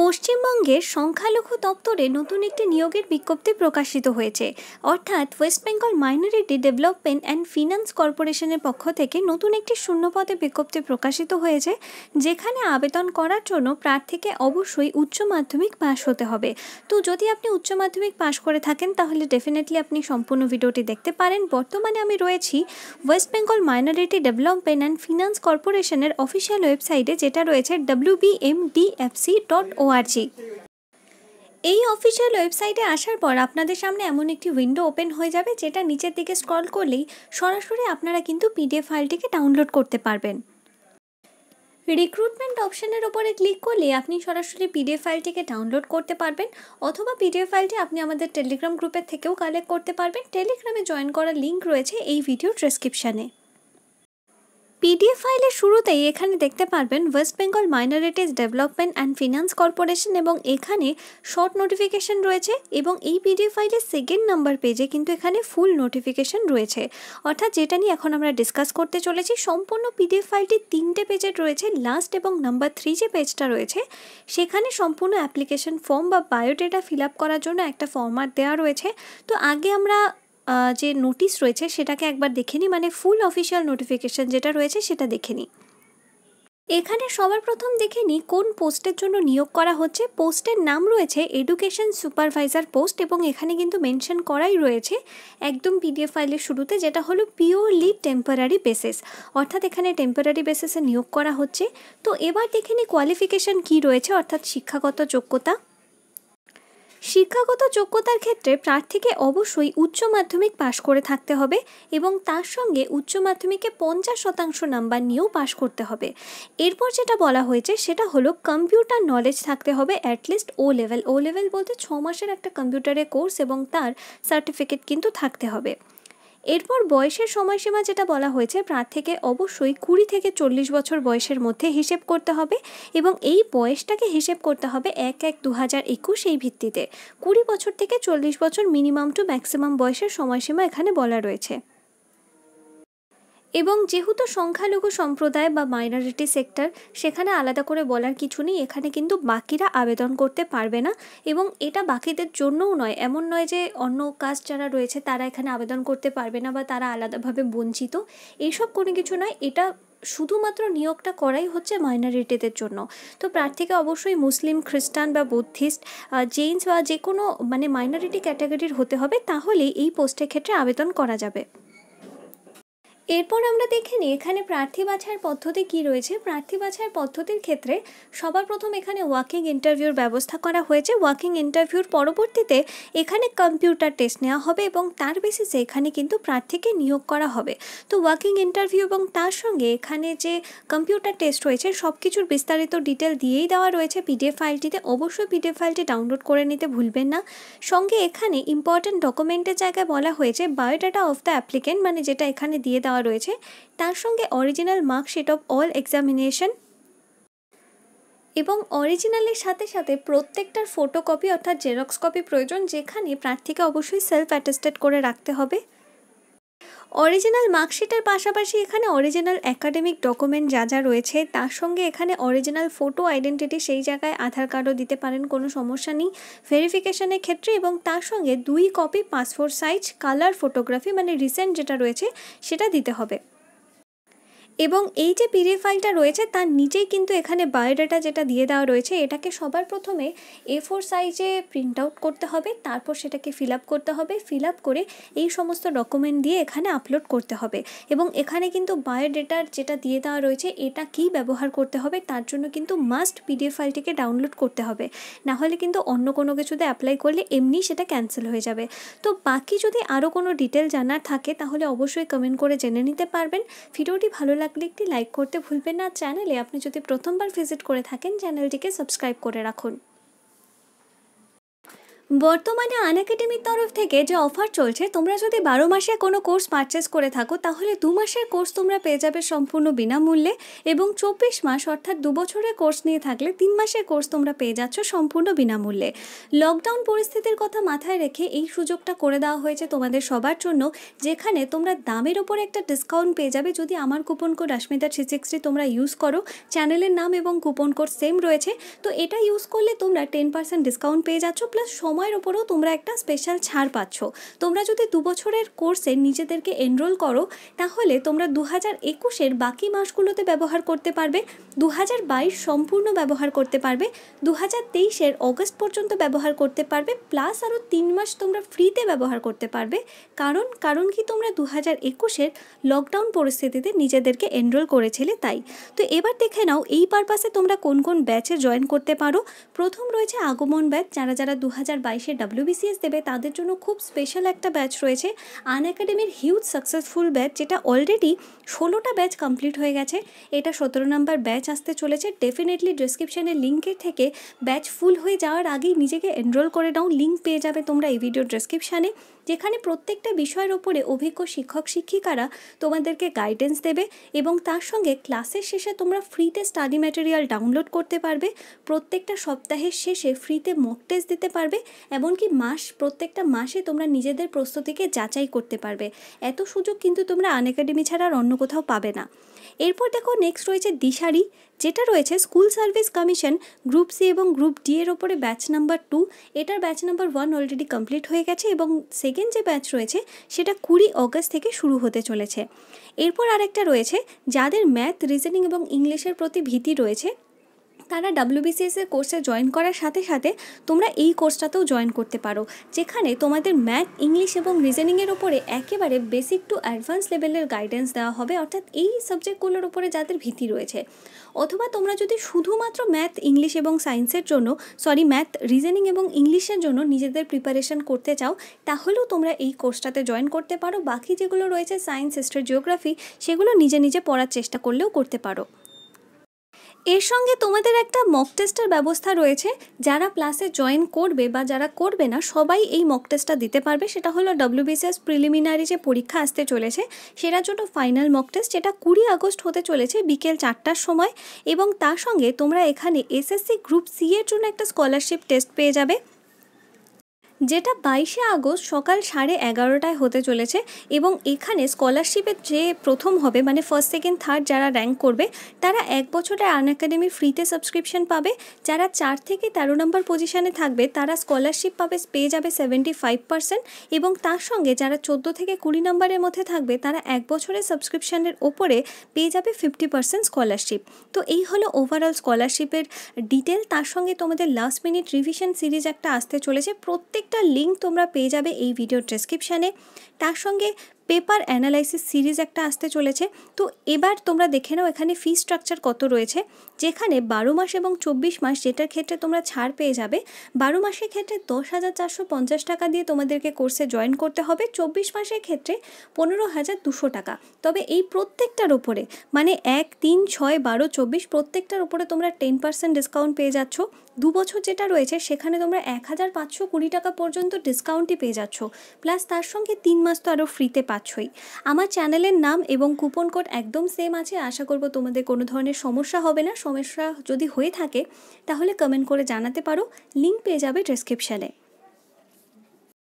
পশ্চিমবঙ্গের সংখ্যালঘু দপ্তরে নতুন একটি নিয়োগের বিজ্ঞপ্তি প্রকাশিত হয়েছে অর্থাৎ West Bengal minority development and finance কর্পোরেশনের পক্ষ থেকে নতুন একটি শূন্যপদে বিজ্ঞপ্তি প্রকাশিত হয়েছে যেখানে আবেদন করার জন্য প্রার্থীকে অবশ্যই উচ্চ মাধ্যমিক পাশ হতে হবে তো যদি আপনি উচ্চ মাধ্যমিক পাশ করে থাকেন তাহলে ডেফিনেটলি আপনি সম্পূর্ণ ভিডিওটি দেখতে পারেন বর্তমানে আমি রয়েছি West Bengal minority development and finance কর্পোরেশনের অফিসিয়াল ওয়েবসাইটে যেটা রয়েছে WBMDFC B M D F C dot org এই অফিসিয়াল ওয়েবসাইটে আসার পর আপনাদের সামনে এমন একটি উইন্ডো ওপেন হয়ে যাবে যেটা নিচের দিকে স্ক্রল করলেই সরাসরি আপনারা কিন্তু পিডিএফ ফাইলটিকে ডাউনলোড করতে পারবেন রিক্রুটমেন্ট অপশানের ওপরে ক্লিক করলে আপনি সরাসরি পিডিএফ ফাইলটিকে ডাউনলোড করতে পারবেন অথবা পিডিএফ ফাইলটি আপনি আমাদের টেলিগ্রাম গ্রুপের থেকেও কালেক্ট করতে পারবেন টেলিগ্রামে জয়েন করার লিঙ্ক রয়েছে এই ভিডিও ডেসক্রিপশানে পিডিএফ ফাইলের শুরুতেই এখানে দেখতে পারবেন West Bengal minorities development and finance corporation এবং এখানে শর্ট নোটিফিকেশন রয়েছে এবং এই পিডিএফ ফাইলের সেকেন্ড নাম্বার পেজে কিন্তু এখানে ফুল নোটিফিকেশন রয়েছে অর্থাৎ যেটা নিয়ে এখন আমরা ডিসকাস করতে চলেছি সম্পূর্ণ পিডিএফ ফাইলটি তিনটে পেজের রয়েছে লাস্ট এবং নাম্বার থ্রি যে পেজটা রয়েছে সেখানে সম্পূর্ণ অ্যাপ্লিকেশন ফর্ম বা বায়োডেটা ফিল আপ করার জন্য একটা ফর্মাট দেওয়া রয়েছে তো আগে আমরা যে নোটিশ রয়েছে সেটাকে একবার দেখে নিই মানে ফুল অফিসিয়াল নোটিফিকেশান যেটা রয়েছে সেটা দেখে নিই এখানে সবার প্রথম দেখে নিই কোন পোস্টের জন্য নিয়োগ করা হচ্ছে পোস্টের নাম রয়েছে এডুকেশন সুপারভাইজার পোস্ট এবং এখানে কিন্তু মেনশন করাই রয়েছে একদম পিডিএফ ফাইলের শুরুতে যেটা হলো পিওরলি টেম্পোরারি বেসিস অর্থাৎ এখানে টেম্পোরারি বেসিসে নিয়োগ করা হচ্ছে তো এবার দেখে নিই কোয়ালিফিকেশান কী রয়েছে অর্থাৎ শিক্ষাগত যোগ্যতা শিক্ষাগত যোগ্যতার ক্ষেত্রে প্রার্থীকে অবশ্যই উচ্চ মাধ্যমিক পাশ করে থাকতে হবে এবং তার সঙ্গে উচ্চ মাধ্যমিকে পঞ্চাশ শতাংশ নাম্বার নিয়েও পাশ করতে হবে এরপর যেটা বলা হয়েছে সেটা হলো কম্পিউটার নলেজ থাকতে হবে at least O level O level বলতে ছ মাসের একটা কম্পিউটারের কোর্স এবং তার সার্টিফিকেট কিন্তু থাকতে হবে এরপর বয়সের সময়সীমা যেটা বলা হয়েছে প্রার্থীকে অবশ্যই কুড়ি থেকে চল্লিশ বছর বয়সের মধ্যে হিসেব করতে হবে এবং এই বয়সটাকে হিসেব করতে হবে এক এক দু হাজার একুশ এই ভিত্তিতে কুড়ি বছর থেকে চল্লিশ বছর মিনিমাম টু ম্যাক্সিমাম বয়সের সময়সীমা এখানে বলা রয়েছে এবং যেহেতু সংখ্যালঘু সম্প্রদায় বা মাইনরিটি সেক্টর সেখানে আলাদা করে বলার কিছু নেই এখানে কিন্তু বাকিরা আবেদন করতে পারবে না এবং এটা বাকিদের জন্যও নয় এমন নয় যে অন্য কাজ যারা রয়েছে তারা এখানে আবেদন করতে পারবে না বা তারা আলাদাভাবে বঞ্চিত এইসব কোনো কিছু নয় এটা শুধুমাত্র নিয়োগটা করাই হচ্ছে মাইনরিটিদের জন্য তো প্রার্থীকে অবশ্যই মুসলিম খ্রিস্টান বা বুদ্ধিস্ট জেন্স বা যে কোনো মানে মাইনরিটি ক্যাটাগরির হতে হবে তাহলে এই পোস্টের ক্ষেত্রে আবেদন করা যাবে এরপর আমরা দেখে নিই এখানে প্রার্থী বাছার পদ্ধতি কি রয়েছে প্রার্থী বাছার পদ্ধতির ক্ষেত্রে সবার প্রথম এখানে ওয়াকিং ইন্টারভিউর ব্যবস্থা করা হয়েছে ওয়াকিং ইন্টারভিউর পরবর্তীতে এখানে কম্পিউটার টেস্ট নেওয়া হবে এবং তার বেসিসে এখানে কিন্তু প্রার্থীকে নিয়োগ করা হবে তো ওয়াকিং ইন্টারভিউ এবং তার সঙ্গে এখানে যে কম্পিউটার টেস্ট রয়েছে সব কিছুর বিস্তারিত ডিটেল দিয়েই দেওয়া রয়েছে পিডিএফ ফাইলটিতে অবশ্যই পিডিএফ ফাইলটি ডাউনলোড করে নিতে ভুলবেন না সঙ্গে এখানে ইম্পর্ট্যান্ট ডকুমেন্টের জায়গায় বলা হয়েছে বায়োডাটা অফ দ্য অ্যাপ্লিকেন্ট মানে যেটা এখানে দিয়ে দেওয়া রয়েছে তার সঙ্গে original marksheet of all examination এবং অরিজিনালের সাথে সাথে প্রত্যেকটার ফটোকপি অর্থাৎ জেরক্স কপি প্রয়োজন যেখানে প্রার্থীকে অবশ্যই সেলফ অ্যাটেস্টেড করে রাখতে হবে অরিজিনাল মার্কশিটের পাশাপাশি এখানে অরিজিনাল একাডেমিক ডকুমেন্ট যা যা রয়েছে তার সঙ্গে এখানে অরিজিনাল ফটো আইডেন্টিটি সেই জায়গায় আধার কার্ডও দিতে পারেন কোনো সমস্যা নেই ভেরিফিকেশনের ক্ষেত্রে এবং তার সঙ্গে দুই copy passport size colour photography মানে রিসেন্ট যেটা রয়েছে সেটা দিতে হবে এবং এই যে পিডিএফ ফাইলটা রয়েছে তার নিচেই কিন্তু এখানে বায়োডাটা যেটা দিয়ে দেওয়া রয়েছে এটাকে সবার প্রথমে এ ফোর সাইজে প্রিন্ট আউট করতে হবে তারপর সেটাকে ফিল আপ করতে হবে ফিল আপ করে এই সমস্ত ডকুমেন্ট দিয়ে এখানে আপলোড করতে হবে এবং এখানে কিন্তু বায়োডেটার যেটা দিয়ে দেওয়া রয়েছে এটা কি ব্যবহার করতে হবে তার জন্য কিন্তু মাস্ট পিডিএফ ফাইলটিকে ডাউনলোড করতে হবে না হলে কিন্তু অন্য কোনো কিছুতে অ্যাপ্লাই করলে এমনি সেটা ক্যান্সেল হয়ে যাবে তো বাকি যদি আরও কোনো ডিটেল জানার থাকে তাহলে অবশ্যই কমেন্ট করে জেনে নিতে পারবেন ভিডিওটি ভালো লাগলে একটি লাইক করতে ভুলবেন না চ্যানেলে আপনি যদি প্রথমবার ভিজিট করে থাকেন চ্যানেলটিকে সাবস্ক্রাইব করে রাখুন বর্তমানে আন একাডেমির তরফ থেকে যে অফার চলছে তোমরা যদি বারো মাসে কোনো কোর্স পারচেস করে থাকো তাহলে দু মাসের কোর্স তোমরা পেয়ে যাবে সম্পূর্ণ বিনামূল্যে এবং চব্বিশ মাস অর্থাৎ দু বছরের কোর্স নিয়ে থাকলে তিন মাসের কোর্স তোমরা পেয়ে যাচ্ছ সম্পূর্ণ বিনামূল্যে লকডাউন পরিস্থিতির কথা মাথায় রেখে এই সুযোগটা করে দেওয়া হয়েছে তোমাদের সবার জন্য যেখানে তোমরা দামের ওপর একটা ডিসকাউন্ট পেয়ে যাবে যদি আমার coupon code Rashmita three sixty তোমরা ইউজ করো চ্যানেলের নাম এবং কুপন কোড সেম রয়েছে তো এটা ইউজ করলে তোমরা টেন পার্সেন্ট ডিসকাউন্ট পেয়ে যাচ্ছ প্লাস সময় সময়ের উপরেও তোমরা একটা স্পেশাল ছাড় পাচ্ছ তোমরা যদি দু বছরের কোর্সে নিজেদেরকে এনরোল করো তাহলে তোমরা দু হাজার একুশের বাকি মাসগুলোতে ব্যবহার করতে পারবে দু হাজার বাইশ সম্পূর্ণ ব্যবহার করতে পারবে দু হাজার তেইশের অগস্ট পর্যন্ত ব্যবহার করতে পারবে প্লাস আরও তিন মাস তোমরা ফ্রিতে ব্যবহার করতে পারবে কারণ কারণ কি তোমরা দু হাজার একুশের লকডাউন পরিস্থিতিতে নিজেদেরকে এনরোল করেছিলে তাই তো এবার দেখে নাও এই পারপাসে তোমরা কোন কোন ব্যাচে জয়েন করতে পারো প্রথম রয়েছে আগমন ব্যাচ যারা যারা দু হাজার বাইশে ডাব্লিউবিসিএস দেবে তাদের জন্য খুব স্পেশাল একটা ব্যাচ রয়েছে আন একাডেমির হিউজ সাকসেসফুল ব্যাচ যেটা অলরেডি ষোলোটা ব্যাচ কমপ্লিট হয়ে গেছে এটা সতেরো নম্বর ব্যাচ আসতে চলেছে ডেফিনেটলি ডিসক্রিপশানের লিঙ্কের থেকে ব্যাচ ফুল হয়ে যাওয়ার আগেই নিজেকে এনরোল করে নাও লিঙ্ক পেয়ে যাবে তোমরা এই ভিডিও ডিসক্রিপশানে যেখানে প্রত্যেকটা বিষয়ের ওপরে অভিজ্ঞ শিক্ষক শিক্ষিকারা তোমাদেরকে গাইডেন্স দেবে এবং তার সঙ্গে ক্লাসের শেষে তোমরা ফ্রিতে স্টাডি ম্যাটেরিয়াল ডাউনলোড করতে পারবে প্রত্যেকটা সপ্তাহের শেষে ফ্রিতে মক টেস্ট দিতে পারবে এমনকি মাস প্রত্যেকটা মাসে তোমরা নিজেদের প্রস্তুতিকে যাচাই করতে পারবে এত সুযোগ কিন্তু তোমরা আন একাডেমি ছাড়া আর অন্য কোথাও পাবে না এরপর দেখো নেক্সট রয়েছে দিশারি যেটা রয়েছে school service commission group C এবং গ্রুপ ডি এর ওপরে ব্যাচ নাম্বার টু এটার batch number one already complete হয়ে গেছে এবং সেকেন্ড যে ব্যাচ রয়েছে সেটা কুড়ি অগস্ট থেকে শুরু হতে চলেছে এরপর আরেকটা রয়েছে যাদের ম্যাথ রিজনিং এবং ইংলিশের প্রতি ভীতি রয়েছে তারা ডাব্লিউবিসিএসের কোর্সে জয়েন করার সাথে সাথে তোমরা এই কোর্সটাতেও জয়েন করতে পারো যেখানে তোমাদের ম্যাথ ইংলিশ এবং রিজনিংয়ের ওপরে একেবারে বেসিক টু অ্যাডভান্স লেভেলের গাইডেন্স দেওয়া হবে অর্থাৎ এই সাবজেক্টগুলোর ওপরে যাদের ভীতি রয়েছে অথবা তোমরা যদি শুধুমাত্র ম্যাথ ইংলিশ এবং সায়েন্সের জন্য সরি ম্যাথ রিজনিং এবং ইংলিশের জন্য নিজেদের প্রিপারেশন করতে চাও তাহলেও তোমরা এই কোর্সটাতে জয়েন করতে পারো বাকি যেগুলো রয়েছে সায়েন্স হিস্ট্রি জিওগ্রাফি সেগুলো নিজে নিজে পড়ার চেষ্টা করলেও করতে পারো এর সঙ্গে তোমাদের একটা মক টেস্টের ব্যবস্থা রয়েছে যারা ক্লাসে জয়েন করবে বা যারা করবে না সবাই এই মক টেস্টটা দিতে পারবে সেটা হলো ডব্লিউবিসিএস প্রিলিমিনারি যে পরীক্ষা আসতে চলেছে সেটার জন্য ফাইনাল মক টেস্ট যেটা কুড়ি আগস্ট হতে চলেছে বিকেল চারটার সময় এবং তার সঙ্গে তোমরা এখানে এসএসসি গ্রুপ সি এর জন্য একটা স্কলারশিপ টেস্ট পেয়ে যাবে যেটা বাইশে আগস্ট সকাল সাড়ে এগারোটায় হতে চলেছে এবং এখানে স্কলারশিপের যে প্রথম হবে মানে ফার্স্ট সেকেন্ড থার্ড যারা র্যাঙ্ক করবে তারা এক বছরে আন একাডেমি ফ্রিতে সাবস্ক্রিপশন পাবে যারা চার থেকে তেরো নম্বর পজিশানে থাকবে তারা স্কলারশিপ পাবে পেয়ে যাবে সেভেন্টি ফাইভ পার্সেন্ট এবং তার সঙ্গে যারা চোদ্দ থেকে কুড়ি নম্বরের মধ্যে থাকবে তারা এক বছরের সাবস্ক্রিপশানের ওপরে পেয়ে যাবে ফিফটি পার্সেন্ট স্কলারশিপ তো এই হলো ওভারঅল স্কলারশিপের ডিটেল তার সঙ্গে তোমাদের লাস্ট মিনিট রিভিশন সিরিজ একটা আসতে চলেছে প্রত্যেক প্রত্যেকটা লিঙ্ক তোমরা পেয়ে যাবে এই ভিডিওর ডেসক্রিপশানে তার সঙ্গে পেপার অ্যানালাইসিস সিরিজ একটা আসতে চলেছে তো এবার তোমরা দেখে নাও এখানে ফি স্ট্রাকচার কত রয়েছে যেখানে বারো মাস এবং চব্বিশ মাস যেটার ক্ষেত্রে তোমরা ছাড় পেয়ে যাবে বারো মাসের ক্ষেত্রে দশ হাজার চারশো পঞ্চাশ টাকা দিয়ে তোমাদেরকে কোর্সে জয়েন করতে হবে চব্বিশ মাসের ক্ষেত্রে পনেরো হাজার দুশো টাকা তবে এই প্রত্যেকটার ওপরে মানে এক তিন ছয় বারো চব্বিশ প্রত্যেকটার ওপরে তোমরা টেন পার্সেন্ট ডিসকাউন্ট পেয়ে যাচ্ছ দু বছর যেটা রয়েছে সেখানে তোমরা এক হাজার পাঁচশো কুড়ি টাকা পর্যন্ত ডিসকাউন্টই পেয়ে যাচ্ছ প্লাস তার সঙ্গে তিন মাস তো আরও ফ্রিতে পাচ্ছই আমার চ্যানেলের নাম এবং কুপন কোড একদম সেম আছে আশা করব তোমাদের কোনো ধরনের সমস্যা হবে না সমস্যা যদি হয়ে থাকে তাহলে কমেন্ট করে জানাতে পারো লিঙ্ক পেয়ে যাবে ডিসক্রিপশানে